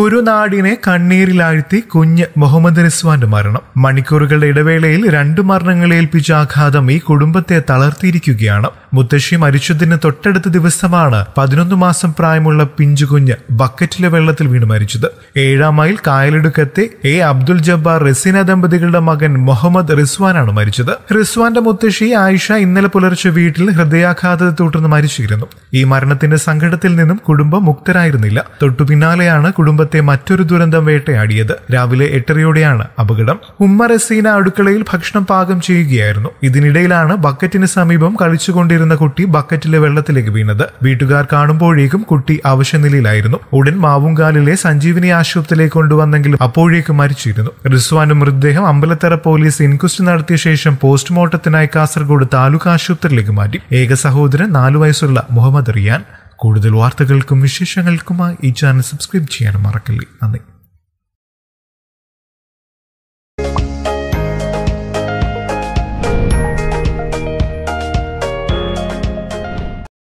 ഒരു നാടിനെ കണ്ണീരിലാഴ്ത്തി കുഞ്ഞ് മുഹമ്മദ് റിസ്വാന്റെ മരണം മണിക്കൂറുകളുടെ ഇടവേളയിൽ രണ്ട് ഏൽപ്പിച്ച ആഘാതം ഈ കുടുംബത്തെ തളർത്തിയിരിക്കുകയാണ് മുത്തശ്ശി മരിച്ചതിന് തൊട്ടടുത്ത ദിവസമാണ് പതിനൊന്ന് മാസം പ്രായമുള്ള പിഞ്ചുകുഞ്ഞ് ബക്കറ്റിലെ വെള്ളത്തിൽ വീണ് മരിച്ചത് ഏഴാം മൈൽ കായലിടുക്കത്തെ എ അബ്ദുൽ ജബ്ബാർ റസീന ദമ്പതികളുടെ മകൻ മുഹമ്മദ് റിസ്വാനാണ് മരിച്ചത് റിസ്വാന്റെ മുത്തശ്ശി ആയിഷ ഇന്നലെ പുലർച്ചെ വീട്ടിൽ ഹൃദയാഘാതത്തെ തുടർന്ന് മരിച്ചിരുന്നു ഈ മരണത്തിന്റെ സങ്കടത്തിൽ നിന്നും കുടുംബം മുക്തരായിരുന്നില്ല തൊട്ടു പിന്നാലെയാണ് കുടുംബ ലോകത്തെ മറ്റൊരു ദുരന്തം വേട്ടയാടിയത് രാവിലെ എട്ടരയോടെയാണ് അപകടം ഉമ്മറസീന അടുക്കളയിൽ ഭക്ഷണം പാകം ചെയ്യുകയായിരുന്നു ഇതിനിടയിലാണ് ബക്കറ്റിന് സമീപം കളിച്ചുകൊണ്ടിരുന്ന കുട്ടി ബക്കറ്റിലെ വെള്ളത്തിലേക്ക് വീണത് വീട്ടുകാർ കാണുമ്പോഴേക്കും കുട്ടി അവശനിലയിലായിരുന്നു ഉടൻ മാവുങ്കാലിലെ സഞ്ജീവിനി ആശുപത്രിയിലേക്ക് കൊണ്ടുവന്നെങ്കിലും അപ്പോഴേക്കും മരിച്ചിരുന്നു റിസ്വാന്റെ മൃതദേഹം അമ്പലത്തറ പോലീസ് ഇൻക്വസ്റ്റ് നടത്തിയ ശേഷം പോസ്റ്റ്മോർട്ടത്തിനായി കാസർഗോഡ് താലൂക്ക് ആശുപത്രിയിലേക്ക് മാറ്റി ഏക സഹോദരൻ നാലു വയസ്സുള്ള മുഹമ്മദ് റിയാൻ കൂടുതൽ വാർത്തകൾക്കും വിശേഷങ്ങൾക്കുമായി ഈ ചാനൽ സബ്സ്ക്രൈബ് ചെയ്യാനും മറക്കല്ലേ നന്ദി